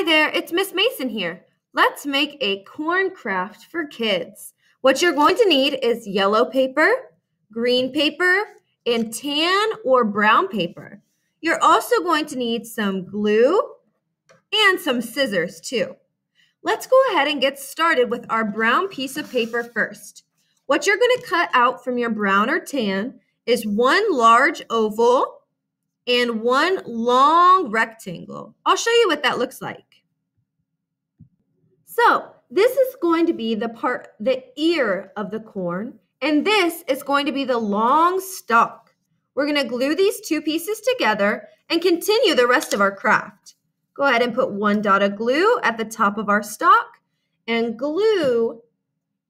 Hi there, it's Miss Mason here. Let's make a corn craft for kids. What you're going to need is yellow paper, green paper, and tan or brown paper. You're also going to need some glue and some scissors too. Let's go ahead and get started with our brown piece of paper first. What you're going to cut out from your brown or tan is one large oval and one long rectangle. I'll show you what that looks like. So this is going to be the part, the ear of the corn, and this is going to be the long stalk. We're going to glue these two pieces together and continue the rest of our craft. Go ahead and put one dot of glue at the top of our stalk and glue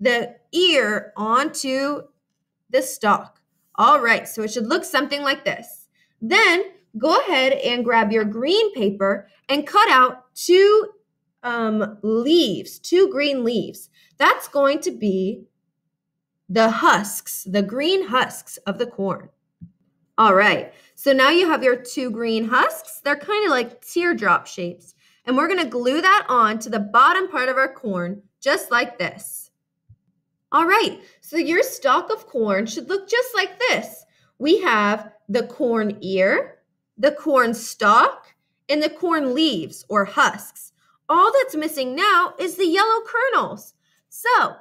the ear onto the stalk. All right, so it should look something like this. Then go ahead and grab your green paper and cut out two um, leaves, two green leaves, that's going to be the husks, the green husks of the corn. All right, so now you have your two green husks. They're kind of like teardrop shapes. And we're gonna glue that on to the bottom part of our corn, just like this. All right, so your stalk of corn should look just like this. We have the corn ear, the corn stalk, and the corn leaves or husks. All that's missing now is the yellow kernels. So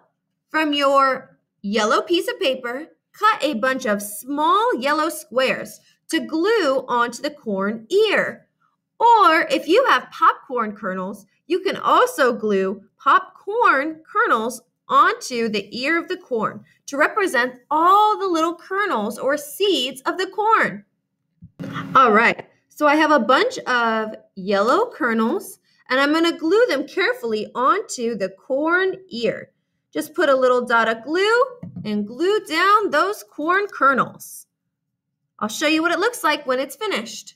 from your yellow piece of paper, cut a bunch of small yellow squares to glue onto the corn ear. Or if you have popcorn kernels, you can also glue popcorn kernels onto the ear of the corn to represent all the little kernels or seeds of the corn. All right, so I have a bunch of yellow kernels and I'm going to glue them carefully onto the corn ear. Just put a little dot of glue and glue down those corn kernels. I'll show you what it looks like when it's finished.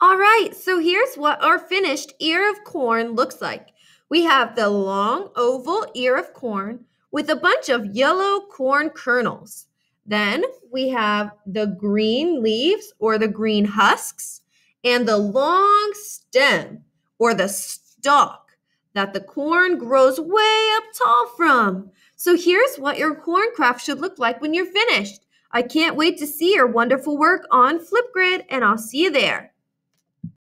All right, so here's what our finished ear of corn looks like. We have the long oval ear of corn with a bunch of yellow corn kernels. Then we have the green leaves or the green husks and the long stem or the stalk that the corn grows way up tall from. So here's what your corn crop should look like when you're finished. I can't wait to see your wonderful work on Flipgrid, and I'll see you there.